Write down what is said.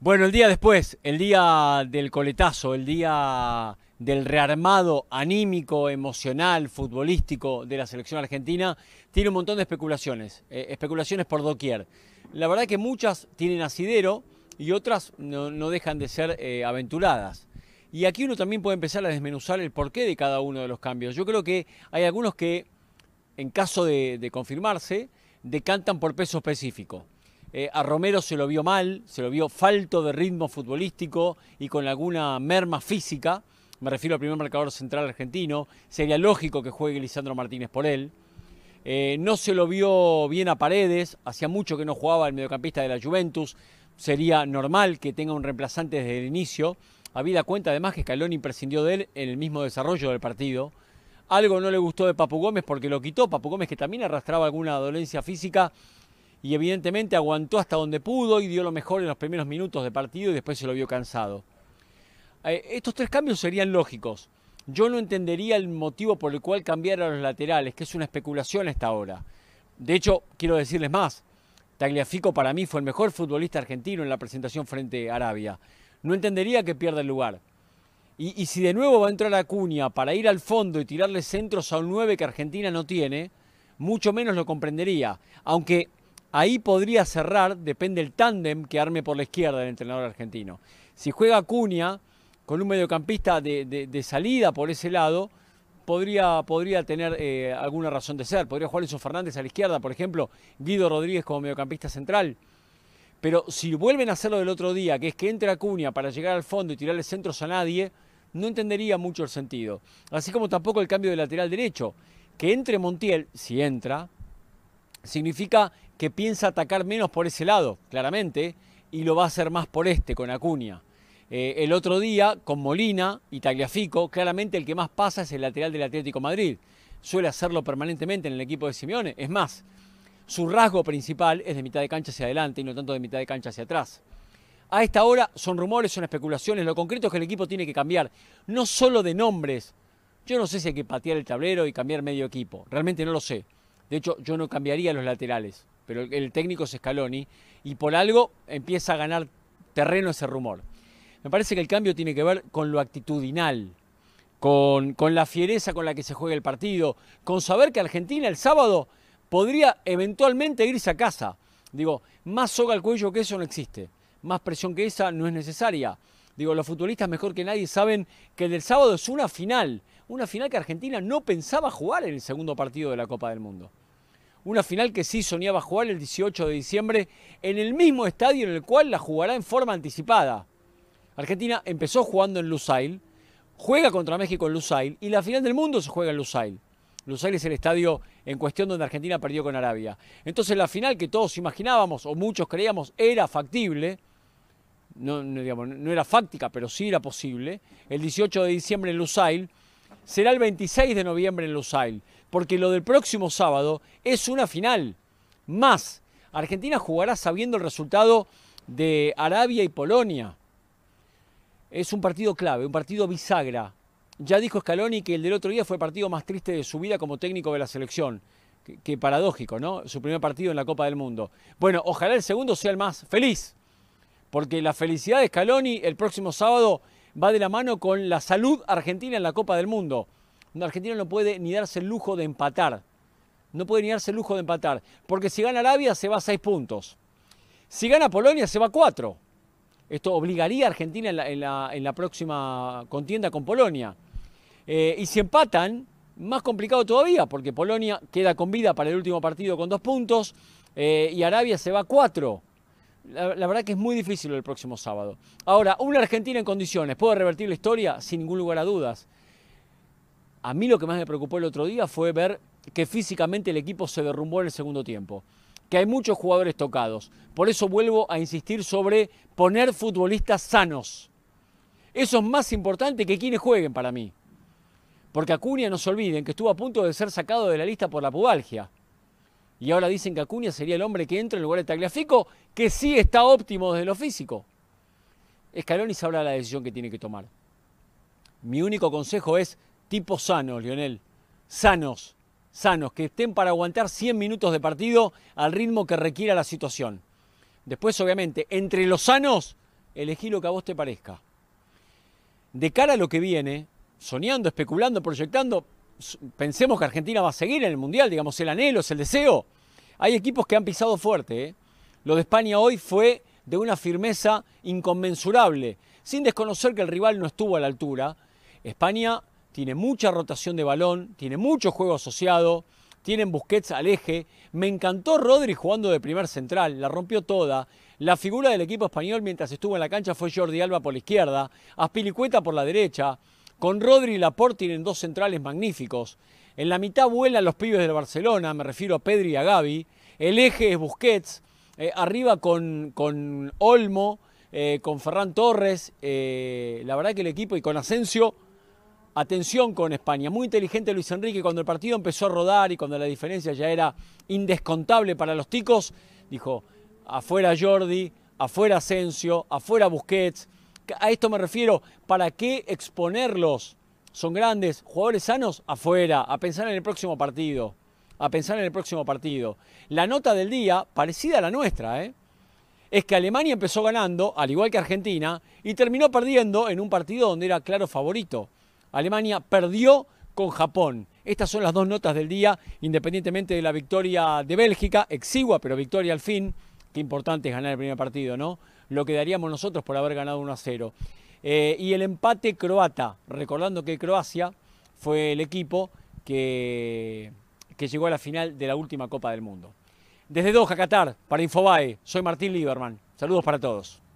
Bueno, el día después, el día del coletazo, el día del rearmado anímico, emocional, futbolístico de la selección argentina, tiene un montón de especulaciones, eh, especulaciones por doquier. La verdad que muchas tienen asidero y otras no, dejan de ser eh, aventuradas. Y aquí uno también puede empezar a desmenuzar el porqué de cada uno de los cambios. Yo creo que hay algunos que, en caso de confirmarse, decantan por peso específico. Eh, a Romero se lo vio mal, se lo vio falto de ritmo futbolístico y con alguna merma física. Me refiero al primer marcador central argentino. Sería lógico que juegue Lisandro Martínez por él. Eh, no se lo vio bien a Paredes, hacía mucho que no jugaba el mediocampista de la Juventus. Sería normal que tenga un reemplazante desde el inicio. Habida cuenta además que Scaloni prescindió de él en el mismo desarrollo del partido. Algo no le gustó de Papu Gómez porque lo quitó. Papu Gómez que también arrastraba alguna dolencia física y evidentemente aguantó hasta donde pudo y dio lo mejor en los primeros minutos de partido y después se lo vio cansado. Eh, estos tres cambios serían lógicos. Yo no entendería el motivo por el cual cambiar a los laterales, que es una especulación hasta ahora. De hecho, quiero decirles más. Tagliafico para mí fue el mejor futbolista argentino en la presentación frente a Arabia. No entendería que pierda el lugar. Y, y si de nuevo va a entrar Acuña para ir al fondo y tirarle centros a un 9 que Argentina no tiene, mucho menos lo comprendería. Aunque Ahí podría cerrar, depende el tándem que arme por la izquierda el entrenador argentino. Si juega Cunha con un mediocampista de, salida por ese lado, podría, podría tener eh, alguna razón de ser. Podría jugar Enzo Fernández a la izquierda, por ejemplo, Guido Rodríguez como mediocampista central. Pero si vuelven a hacerlo del otro día, que es que entre Acuña para llegar al fondo y tirarle centros a nadie, no entendería mucho el sentido. Así como tampoco el cambio de lateral derecho. Que entre Montiel, si entra, significa que piensa atacar menos por ese lado, claramente, y lo va a hacer más por este, con Acuña. Eh, el otro día, con Molina y Tagliafico, claramente el que más pasa es el lateral del Atlético Madrid. Suele hacerlo permanentemente en el equipo de Simeone. Es más, su rasgo principal es de mitad de cancha hacia adelante y no tanto de mitad de cancha hacia atrás. A esta hora son rumores, son especulaciones. Lo concreto es que el equipo tiene que cambiar, no solo de nombres. Yo no sé si hay que patear el tablero y cambiar medio equipo. Realmente no lo sé. De hecho, yo no cambiaría los laterales pero el, técnico es Scaloni y por algo empieza a ganar terreno ese rumor. Me parece que el cambio tiene que ver con lo actitudinal, con, con, la fiereza con la que se juega el partido, con saber que Argentina el sábado podría eventualmente irse a casa. Digo, más soga al cuello que eso no existe, más presión que esa no es necesaria. Digo, los futbolistas mejor que nadie saben que el del sábado es una final, una final que Argentina no pensaba jugar en el segundo partido de la Copa del Mundo. Una final que sí soñaba jugar el 18 de diciembre en el mismo estadio en el cual la jugará en forma anticipada. Argentina empezó jugando en Lusail, juega contra México en Lusail y la final del mundo se juega en Lusail. Lusail es el estadio en cuestión donde Argentina perdió con Arabia. Entonces la final que todos imaginábamos o muchos creíamos era factible, no, digamos, no, era fáctica, pero sí era posible, el 18 de diciembre en Lusail, será el 26 de noviembre en Lusail porque lo del próximo sábado es una final. Más, Argentina jugará sabiendo el resultado de Arabia y Polonia. Es un partido clave, un partido bisagra. Ya dijo Scaloni que el del otro día fue el partido más triste de su vida como técnico de la selección. Que, paradójico, ¿no? Su primer partido en la Copa del Mundo. Bueno, ojalá el segundo sea el más feliz, porque la felicidad de Scaloni el próximo sábado va de la mano con la salud argentina en la Copa del Mundo. Argentina no puede ni darse el lujo de empatar. No puede ni darse el lujo de empatar. Porque si gana Arabia se va a 6 puntos. Si gana Polonia se va a 4. Esto obligaría a Argentina en la, próxima contienda con Polonia. Eh, y si empatan, más complicado todavía, porque Polonia queda con vida para el último partido con dos puntos eh, y Arabia se va a 4. la, verdad que es muy difícil el próximo sábado. Ahora, una Argentina en condiciones puede revertir la historia sin ningún lugar a dudas. A mí lo que más me preocupó el otro día fue ver que físicamente el equipo se derrumbó en el segundo tiempo, que hay muchos jugadores tocados. Por eso vuelvo a insistir sobre poner futbolistas sanos. Eso es más importante que quienes jueguen para mí. Porque Acuña, no se olviden, que estuvo a punto de ser sacado de la lista por la pubalgia. Y ahora dicen que Acuña sería el hombre que entra en lugar de Tagliafico, que sí está óptimo desde lo físico. Escaloni sabrá la decisión que tiene que tomar. Mi único consejo es tipos sanos, Lionel, sanos, sanos, que estén para aguantar 100 minutos de partido al ritmo que requiera la situación. Después, obviamente, entre los sanos, elegí lo que a vos te parezca. De cara a lo que viene, soñando, especulando, proyectando, pensemos que Argentina va a seguir en el Mundial, digamos, el anhelo, es el deseo. Hay equipos que han pisado fuerte. ¿eh? Lo de España hoy fue de una firmeza inconmensurable, sin desconocer que el rival no estuvo a la altura. España tiene mucha rotación de balón, tiene mucho juego asociado, tienen Busquets al eje. Me encantó Rodri jugando de primer central, la rompió toda. La figura del equipo español mientras estuvo en la cancha fue Jordi Alba por la izquierda, Aspilicueta por la derecha. Con Rodri y Laporte tienen dos centrales magníficos. En la mitad vuelan los pibes del Barcelona, me refiero a Pedri y a Gaby. El eje es Busquets, eh, arriba con, Olmo, eh, con Ferran Torres. Eh, la verdad que el equipo y con Asensio Atención con España. Muy inteligente Luis Enrique cuando el partido empezó a rodar y cuando la diferencia ya era indescontable para los ticos, dijo, afuera Jordi, afuera Asensio, afuera Busquets. A esto me refiero, ¿para qué exponerlos? Son grandes, jugadores sanos, afuera, a pensar en el próximo partido, a pensar en el próximo partido. La nota del día, parecida a la nuestra, ¿eh? es que Alemania empezó ganando, al igual que Argentina, y terminó perdiendo en un partido donde era claro favorito. Alemania perdió con Japón. Estas son las dos notas del día, independientemente de la victoria de Bélgica, exigua, pero victoria al fin. Qué importante es ganar el primer partido, ¿no? Lo que daríamos nosotros por haber ganado 1 a 0. Eh, y el empate croata, recordando que Croacia fue el equipo que, que llegó a la final de la última Copa del Mundo. Desde Doha, Qatar, para Infobae, soy Martín Lieberman. Saludos para todos.